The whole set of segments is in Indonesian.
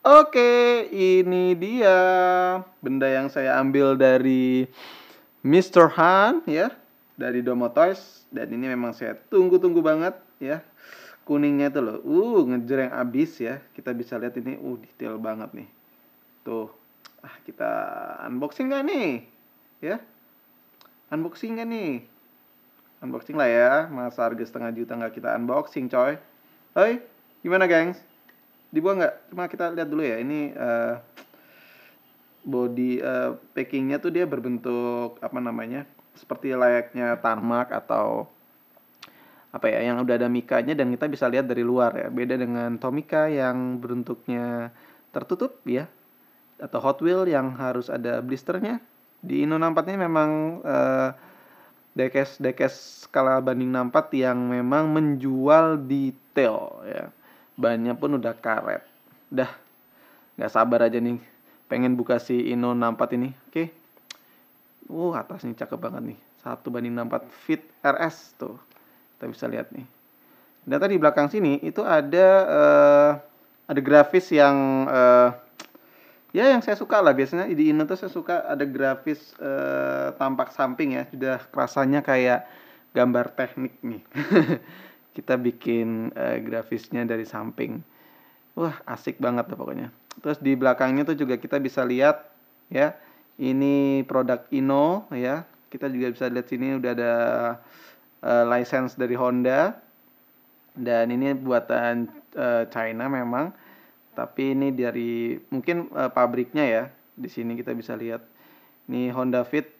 Oke, ini dia benda yang saya ambil dari Mr. Han ya, dari Domo Toys dan ini memang saya tunggu-tunggu banget ya. Kuningnya itu loh, uh ngejreng abis ya. Kita bisa lihat ini uh detail banget nih. Tuh. Ah, kita unboxing gak nih? Ya unboxing kan nih unboxing lah ya masa harga setengah juta nggak kita unboxing coy hei gimana gengs dibuang nggak cuma kita lihat dulu ya ini uh, body uh, packingnya tuh dia berbentuk apa namanya seperti layaknya tarmak atau apa ya yang udah ada mikanya dan kita bisa lihat dari luar ya beda dengan Tomica yang beruntuknya tertutup ya atau Hot Wheel yang harus ada blisternya di Inu 64 ini memang uh, dekes dekes skala banding 64 yang memang menjual detail ya bannya pun udah karet dah nggak sabar aja nih pengen buka si Ino 64 ini oke okay. uh atasnya cakep banget nih satu banding 64 fit RS tuh kita bisa lihat nih data di belakang sini itu ada uh, ada grafis yang uh, ya yang saya suka lah biasanya di ino tuh saya suka ada grafis uh, tampak samping ya sudah rasanya kayak gambar teknik nih kita bikin uh, grafisnya dari samping wah asik banget tuh pokoknya terus di belakangnya tuh juga kita bisa lihat ya ini produk Ino ya kita juga bisa lihat sini udah ada uh, license dari Honda dan ini buatan uh, China memang tapi ini dari mungkin uh, pabriknya ya di sini kita bisa lihat ini Honda Fit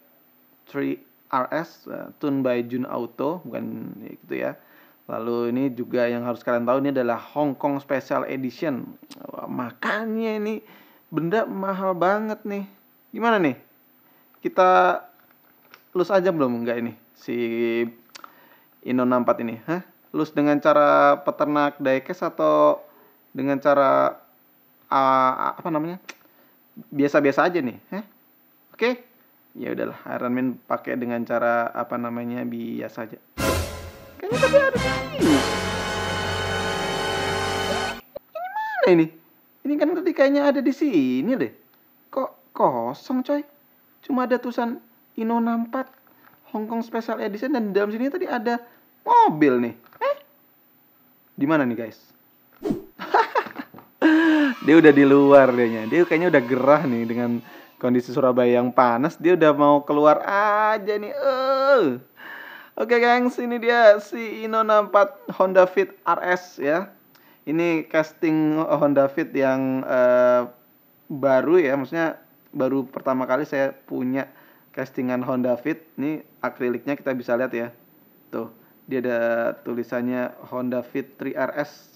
3 RS uh, eh, tune by Jun Auto bukan ya, gitu ya lalu ini juga yang harus kalian tahu ini adalah Hong Kong Special Edition Wah, makanya ini benda mahal banget nih gimana nih kita lus aja belum enggak ini si Ino 64 ini hah lus dengan cara peternak diecast atau dengan cara uh, apa namanya biasa-biasa aja nih Heh? oke okay? ya udahlah Iron Man pakai dengan cara apa namanya biasa aja kayaknya tapi ada ini ini mana ini ini kan tadi kayaknya ada di sini deh kok kosong coy cuma ada tulisan Ino 64 Hong Kong Special Edition dan di dalam sini tadi ada mobil nih eh di mana nih guys dia udah di luar dianya. Dia kayaknya udah gerah nih dengan kondisi Surabaya yang panas. Dia udah mau keluar aja nih. Uh. Oke, gengs, ini dia si Inona 4 Honda Fit RS ya. Ini casting Honda Fit yang uh, baru ya, maksudnya baru pertama kali saya punya castingan Honda Fit. Ini akriliknya kita bisa lihat ya. Tuh, dia ada tulisannya Honda Fit 3 RS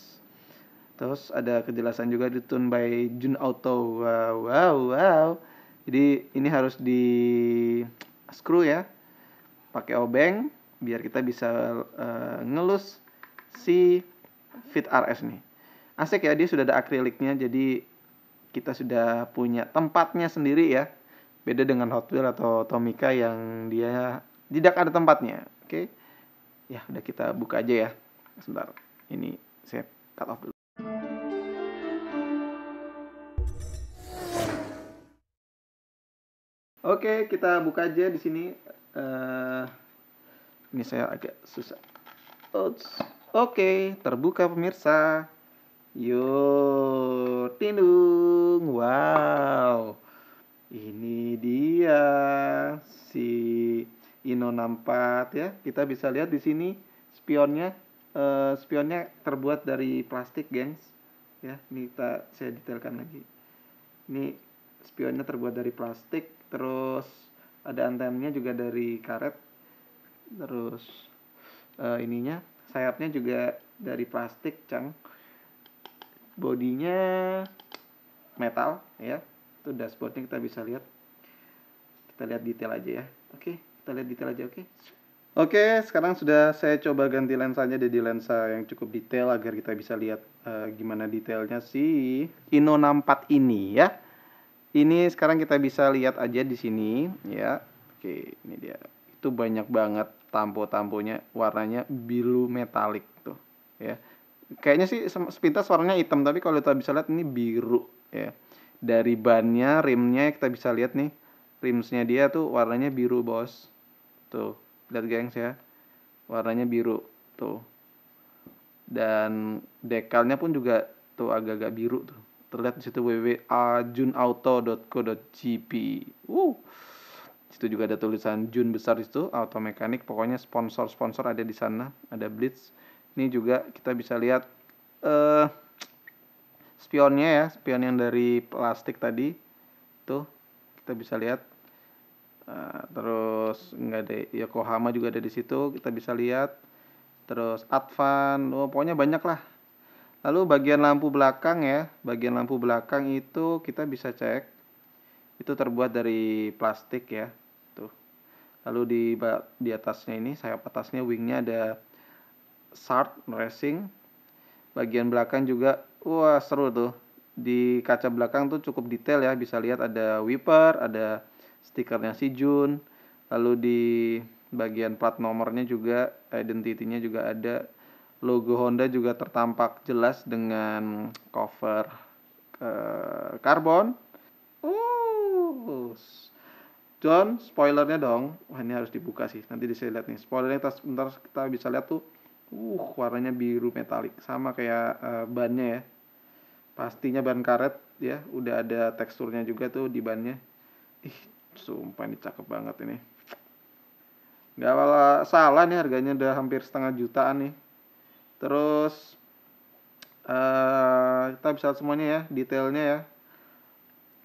Terus ada kejelasan juga tune by Jun Auto. Wow, wow, wow. Jadi ini harus di screw ya. Pakai obeng biar kita bisa uh, ngelus si Fit RS nih. Asik ya dia sudah ada akriliknya jadi kita sudah punya tempatnya sendiri ya. Beda dengan Hot Wheels atau Tomica yang dia tidak ada tempatnya. Oke. Okay? Ya, udah kita buka aja ya. Sebentar. Ini saya cut off dulu. Oke, kita buka aja di sini. Uh, ini saya agak susah. Oke, terbuka pemirsa. Yo, tindung. Wow. Ini dia si Ino 64 ya. Kita bisa lihat di sini spionnya uh, spionnya terbuat dari plastik, gengs. Ya, ini kita saya detailkan lagi. Ini spionnya terbuat dari plastik terus ada antenanya juga dari karet terus uh, ininya sayapnya juga dari plastik cang bodinya metal ya itu dashboardnya kita bisa lihat kita lihat detail aja ya oke kita lihat detail aja oke oke sekarang sudah saya coba ganti lensanya jadi lensa yang cukup detail agar kita bisa lihat uh, gimana detailnya si Ino 64 ini ya ini sekarang kita bisa lihat aja di sini ya. Oke, ini dia. Itu banyak banget tampo-tamponya warnanya biru metalik tuh ya. Kayaknya sih sepintas warnanya hitam tapi kalau kita bisa lihat ini biru ya. Dari bannya, rimnya kita bisa lihat nih. Rimsnya dia tuh warnanya biru, Bos. Tuh, lihat gengs ya. Warnanya biru tuh. Dan dekalnya pun juga tuh agak-agak biru tuh terlihat di situ www.junauto.co.jp. Uh. Situ juga ada tulisan Jun besar di situ, auto mekanik, pokoknya sponsor-sponsor ada di sana, ada Blitz. Ini juga kita bisa lihat eh uh, spionnya ya, spion yang dari plastik tadi. Tuh, kita bisa lihat Uh, terus nggak ada Yokohama juga ada di situ kita bisa lihat terus Advan oh, pokoknya banyak lah Lalu bagian lampu belakang ya, bagian lampu belakang itu kita bisa cek. Itu terbuat dari plastik ya. Tuh. Lalu di di atasnya ini sayap atasnya wingnya ada Shark Racing. Bagian belakang juga wah seru tuh. Di kaca belakang tuh cukup detail ya, bisa lihat ada wiper, ada stikernya si Jun. Lalu di bagian plat nomornya juga identitinya juga ada Logo Honda juga tertampak jelas dengan cover eh, karbon. Uh, John, spoilernya dong. Wah ini harus dibuka sih. Nanti bisa lihat nih. Spoilernya tas bentar kita bisa lihat tuh. Uh, warnanya biru metalik sama kayak uh, bannya ya. Pastinya ban karet ya. Udah ada teksturnya juga tuh di bannya. Ih, sumpah ini cakep banget ini. Gak salah nih harganya udah hampir setengah jutaan nih terus uh, kita bisa semuanya ya detailnya ya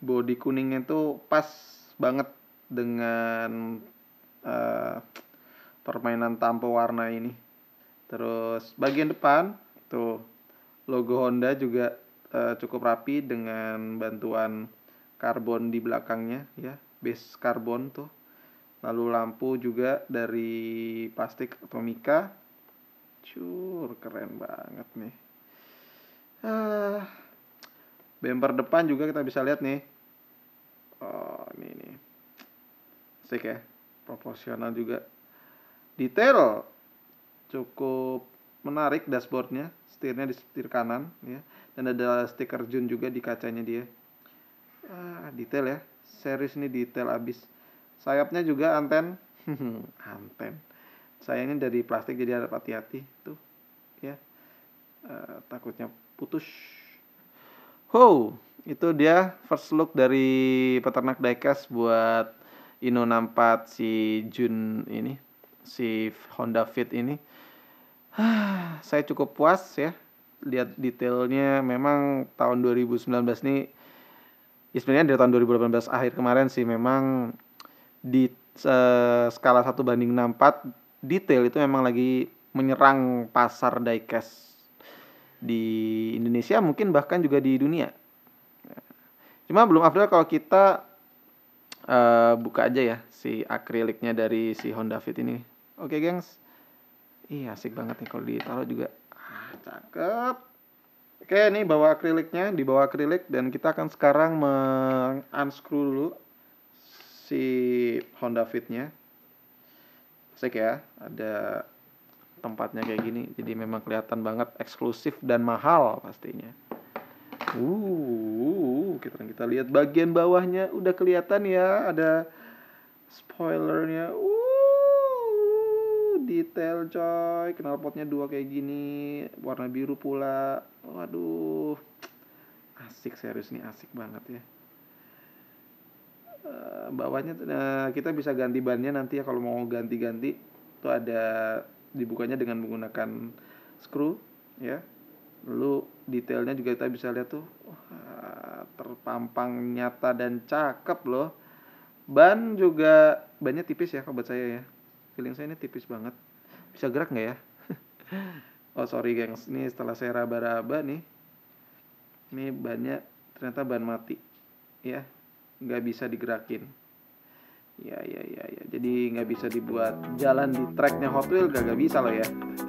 body kuningnya itu pas banget dengan uh, permainan tampo warna ini terus bagian depan tuh logo Honda juga uh, cukup rapi dengan bantuan karbon di belakangnya ya base karbon tuh lalu lampu juga dari plastik atau mika Cur, keren banget nih. Ah, bemper depan juga kita bisa lihat nih. Oh, ini nih. Stick ya. Proporsional juga. Detail cukup menarik dashboardnya. Setirnya di setir kanan ya. Dan ada stiker Jun juga di kacanya dia. Uh, detail ya. Series ini detail abis. Sayapnya juga anten. anten saya ini dari plastik jadi harap hati-hati tuh ya uh, takutnya putus ho itu dia first look dari peternak diecast buat Ino 64 si Jun ini si Honda Fit ini saya cukup puas ya lihat detailnya memang tahun 2019 ini ya sebenarnya dari tahun 2018 akhir kemarin sih memang di uh, skala 1 banding 64 detail itu memang lagi menyerang pasar diecast di Indonesia mungkin bahkan juga di dunia. Cuma belum afdal kalau kita uh, buka aja ya si akriliknya dari si Honda Fit ini. Oke, okay, gengs. Iya, asik banget nih kalau ditaruh juga. Ah, cakep. Oke, okay, ini bawa akriliknya, di bawah akrilik dan kita akan sekarang meng-unscrew dulu si Honda Fit-nya asik ya ada tempatnya kayak gini jadi memang kelihatan banget eksklusif dan mahal pastinya uh kita kita lihat bagian bawahnya udah kelihatan ya ada spoilernya uh detail coy knalpotnya dua kayak gini warna biru pula waduh asik serius nih asik banget ya Eh, bawahnya eh, kita bisa ganti bannya nanti ya kalau mau ganti-ganti itu ada dibukanya dengan menggunakan screw ya lalu detailnya juga kita bisa lihat tuh wah, terpampang nyata dan cakep loh ban juga bannya tipis ya kalau saya ya feeling saya ini tipis banget bisa gerak nggak ya oh sorry gengs ini setelah saya raba-raba nih ini bannya ternyata ban mati ya nggak bisa digerakin ya ya ya ya jadi nggak bisa dibuat jalan di tracknya Hot Wheels gak, gak bisa loh ya